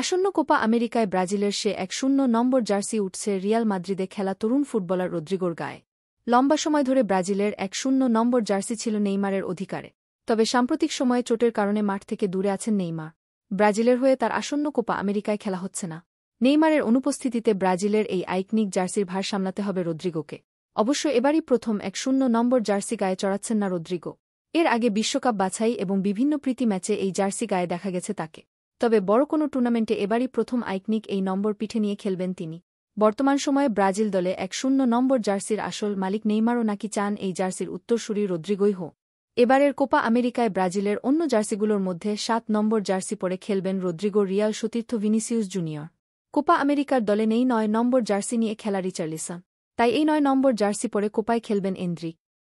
আসন্ন কোপা আমেরিকায় ব্রাজিলের সে এক শূন্য নম্বর জার্সি উঠছে রিয়াল মাদ্রিদে খেলা তরুণ ফুটবলার রদ্রিগোর গায়ে লম্বা সময় ধরে ব্রাজিলের এক শূন্য নম্বর জার্সি ছিল নেইমারের অধিকারে তবে সাম্প্রতিক সময়ে চোটের কারণে মাঠ থেকে দূরে আছেন নেইমার ব্রাজিলের হয়ে তার আসন্ন কোপা আমেরিকায় খেলা হচ্ছে না নেইমারের অনুপস্থিতিতে ব্রাজিলের এই আইকনিক জার্সির ভার সামলাতে হবে রদ্রিগোকে অবশ্য এবারই প্রথম এক শূন্য নম্বর জার্সি গায়ে চড়াচ্ছেন না রদ্রিগো এর আগে বিশ্বকাপ বাছাই এবং বিভিন্ন প্রীতি ম্যাচে এই জার্সি গায়ে দেখা গেছে তাকে তবে বড় কোনো টুর্নামেন্টে এবারই প্রথম আইকনিক এই নম্বর পিঠে নিয়ে খেলবেন তিনি বর্তমান সময়ে ব্রাজিল দলে এক শূন্য নম্বর জার্সির আসল মালিক নেইমারও নাকি চান এই জার্সির উত্তরসূরি রদ্রিগই হো এবারের কোপা আমেরিকায় ব্রাজিলের অন্য জার্সিগুলোর মধ্যে সাত নম্বর জার্সি পরে খেলবেন রদ্রিগো রিয়াল সতীর্থ ভিনিসিউস জুনিয়র কোপা আমেরিকার দলে নেই নয় নম্বর জার্সি নিয়ে খেলা রিচার্লিসন তাই এই নয় নম্বর জার্সি পরে কোপায় খেলবেন এন্দ্রিক